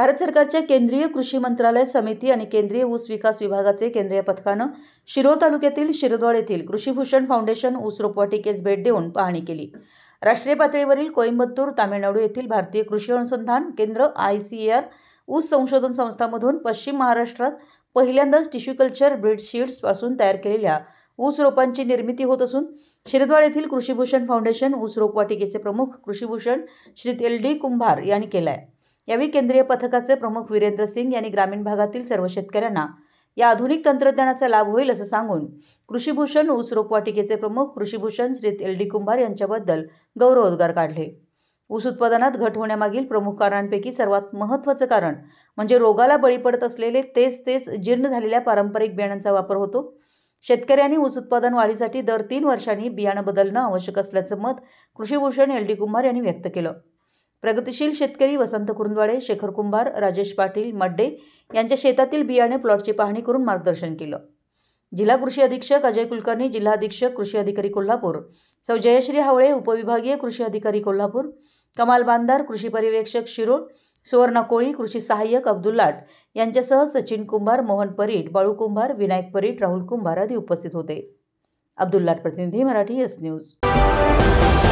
भारत सरकारच्या केंद्रीय कृषी मंत्रालय समिती आणि केंद्रीय ऊस विकास विभागाचे केंद्रीय पथकानं शिरो तालुक्यातील शिरदवाड येथील कृषीभूषण फाउंडेशन ऊस रोपवाटिकेस भेट देऊन पाहणी केली राष्ट्रीय पातळीवरील कोईंबतूर तामिळनाडू येथील भारतीय कृषी अनुसंधान केंद्र आय सी आर ऊस संशोधन संस्थामधून पश्चिम महाराष्ट्रात पहिल्यांदाच टिश्यू कल्चर ब्रीड पासून तयार केलेल्या ऊस रोपांची निर्मिती होत असून शिरदवाड येथील कृषीभूषण फाउंडेशन ऊस रोपवाटिकेचे प्रमुख कृषीभूषण श्री एल डी कुंभार यांनी केला आहे यावेळी केंद्रीय पथकाचे प्रमुख वीरेंद्र सिंग यांनी ग्रामीण भागातील सर्व शेतकऱ्यांना या आधुनिक तंत्रज्ञानाचा लाभ होईल असं सांगून कृषीभूषण ऊस रोपवाटिकेचे प्रमुख कृषीभूषण श्री एल डी कुंभार यांच्याबद्दल गौरवोद्गार काढले ऊस उत्पादनात घट होण्यामागील प्रमुख कारणांपैकी सर्वात महत्वाचं कारण म्हणजे रोगाला बळी पडत असलेले तेच तेच जीर्ण झालेल्या पारंपरिक बियाण्यांचा वापर होतो शेतकऱ्यांनी ऊस उत्पादन वाढीसाठी दर तीन वर्षांनी बियाणं बदलणं आवश्यक असल्याचं मत कृषीभूषण एल डी कुंभार यांनी व्यक्त केलं प्रगतिशील शेतकरी वसंत कुरुंदवाडे शेखर कुंभार राजेश पाटील मड्डे यांच्या शेतातील बियाणे प्लॉटची पाहणी करून मार्गदर्शन केलं जिल्हा कृषी अधीक्षक अजय कुलकर्णी जिल्हा अधीक्षक कृषी अधिकारी कोल्हापूर सौ जयश्री हावळे उपविभागीय कृषी अधिकारी कोल्हापूर कमाल बांदार कृषी पर्यवेक्षक शिरोळ सुवर्ण कोळी कृषी सहाय्यक अब्दुल लाट यांच्यासह सचिन कुंभार मोहन परीट बाळू कुंभार विनायक परीट राहुल कुंभार आदी उपस्थित होते अब्दुल लाट प्रतिनिधी मराठी एस न्यूज